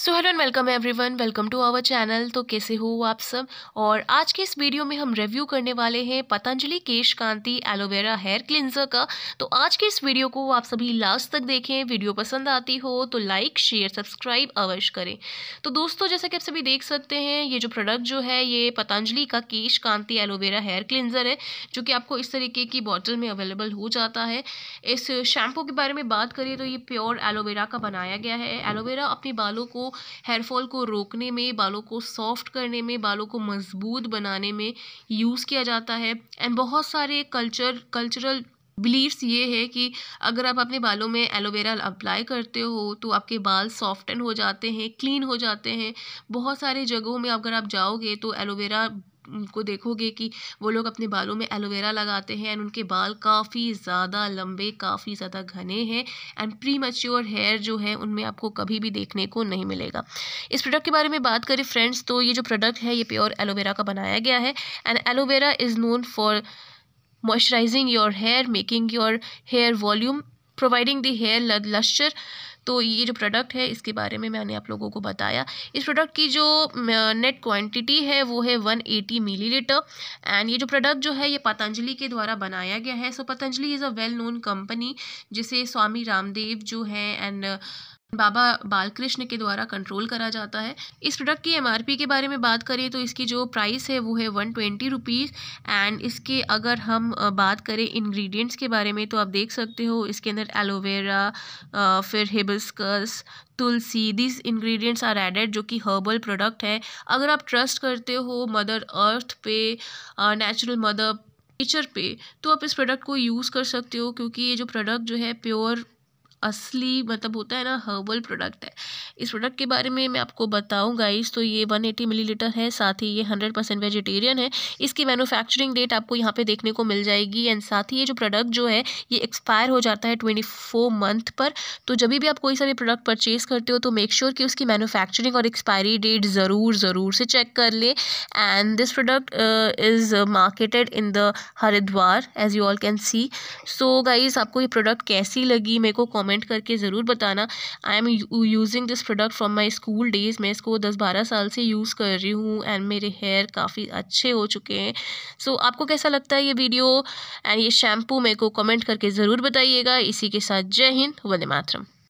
so hello and welcome everyone welcome to our channel तो कैसे हो आप सब और आज के इस वीडियो में हम रिव्यू करने वाले हैं Patanjali Kesh Kanti aloe vera hair cleanser का तो आज के इस वीडियो को आप सभी लास्ट तक देखें वीडियो पसंद आती हो तो लाइक शेयर सब्सक्राइब अवश्य करें तो दोस्तों जैसा कि आप सभी देख सकते हैं ये जो प्रोडक्ट जो है ये पतंजलि का Kesh Kanti aloe vera hair cleanser है जो कि आपको इस तरीके की बॉटल में अवेलेबल हो जाता है इस शैम्पू के बारे में बात करिए तो ये प्योर एलोवेरा का बनाया गया है एलोवेरा अपने बालों को को हेयरफॉल को रोकने में बालों को सॉफ्ट करने में बालों को मजबूत बनाने में यूज़ किया जाता है एंड बहुत सारे कल्चर कल्चरल बिलीव्स ये है कि अगर आप अपने बालों में एलोवेरा अप्लाई करते हो तो आपके बाल सॉफ्टन हो जाते हैं क्लीन हो जाते हैं बहुत सारे जगहों में अगर आप जाओगे तो एलोवेरा को देखोगे कि वो लोग अपने बालों में एलोवेरा लगाते हैं एंड उनके बाल काफ़ी ज़्यादा लंबे काफ़ी ज़्यादा घने हैं एंड प्री मच्योर हेयर जो है उनमें आपको कभी भी देखने को नहीं मिलेगा इस प्रोडक्ट के बारे में बात करें फ्रेंड्स तो ये जो प्रोडक्ट है ये प्योर एलोवेरा का बनाया गया है and aloe vera is known for moisturising your hair making your hair volume providing the hair lustre तो ये जो प्रोडक्ट है इसके बारे में मैंने आप लोगों को बताया इस प्रोडक्ट की जो नेट क्वांटिटी है वो है 180 मिलीलीटर एंड ये जो प्रोडक्ट जो है ये पतंजलि के द्वारा बनाया गया है so Patanjali is a well known company जिसे स्वामी रामदेव जो है एंड बाबा बालकृष्ण के द्वारा कंट्रोल करा जाता है इस प्रोडक्ट की एमआरपी के बारे में बात करें तो इसकी जो प्राइस है वो है वन ट्वेंटी रुपीज़ एंड इसके अगर हम बात करें इंग्रेडिएंट्स के बारे में तो आप देख सकते हो इसके अंदर एलोवेरा फिर hibiscus tulsi this ingredients are added जो कि हर्बल प्रोडक्ट है अगर आप ट्रस्ट करते हो मदर अर्थ पे नेचुरल मदर नेचर पे तो आप इस प्रोडक्ट को यूज़ कर सकते हो क्योंकि ये जो प्रोडक्ट जो है प्योर असली मतलब होता है ना हर्बल प्रोडक्ट है इस प्रोडक्ट के बारे में मैं आपको बताऊँ गाइस तो ये 180 मिलीलीटर है साथ ही ये 100 परसेंट वेजिटेरियन है इसकी मैन्युफैक्चरिंग डेट आपको यहाँ पे देखने को मिल जाएगी एंड साथ ही ये जो प्रोडक्ट जो है ये एक्सपायर हो जाता है ट्वेंटी मंथ पर तो जब भी आप कोई सा भी प्रोडक्ट परचेज करते हो तो मेक श्योर sure कि उसकी मैनुफैक्चरिंग और एक्सपायरी डेट ज़रूर ज़रूर से चेक कर ले and this product is marketed in the Haridwar as you all can see so guys आपको ये प्रोडक्ट कैसी लगी मेरे को कॉमेंट कमेंट करके ज़रूर बताना I am using this product from my school days मैं इसको दस बारह साल से यूज़ कर रही हूँ एंड मेरे हेयर काफ़ी अच्छे हो चुके हैं सो so, आपको कैसा लगता है ये वीडियो एंड ये शैम्पू मेरे को कमेंट करके ज़रूर बताइएगा इसी के साथ जय हिंद वंदे मातरम